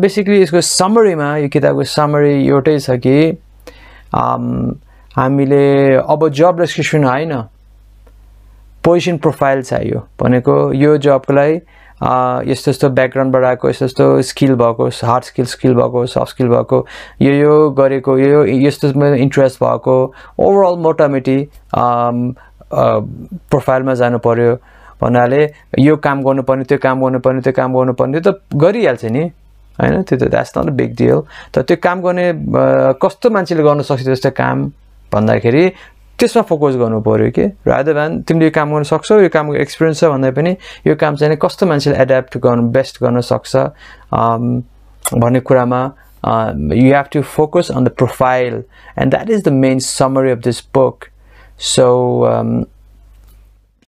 basically यसको समरीमा यो किताबको समरी एउटै छ कि um, हामीले अब जब रेस्क्रिप्सन होइन पोजिसन प्रोफाइल चाहियो भनेको यो जबको लागि uh, यस्तो यस्तो ब्याकग्राउन्डबाट आएको यस्तो यस्तो स्किल भएको हार्ड स्किल स्किल भएको सफ्ट स्किल भएको यो यो गरेको यो यस्तो इन्ट्रेस्ट भएको ओभरअल मोटामोटी प्रोफाइलमा जानु पऱ्यो भन्नाले यो काम गर्नुपर्ने त्यो काम गर्नुपर्ने त्यो काम गर्नुपर्ने त गरिहाल्छ नि होइन त्यो त that's not a big deal तर त्यो काम गर्ने कस्तो मान्छेले गर्न सक्छ त्यस्तो काम भन्दाखेरि त्यसमा फोकस गर्नु पऱ्यो कि रादर भ्यान तिमीले यो काम गर्न सक्छौ यो कामको एक्सपिरियन्स छ भन्दा पनि यो काम चाहिँ कस्तो मान्छेले एड्याप्ट गर्नु बेस्ट गर्न सक्छ भन्ने कुरामा you have to focus on the profile and that is the main summary of this book so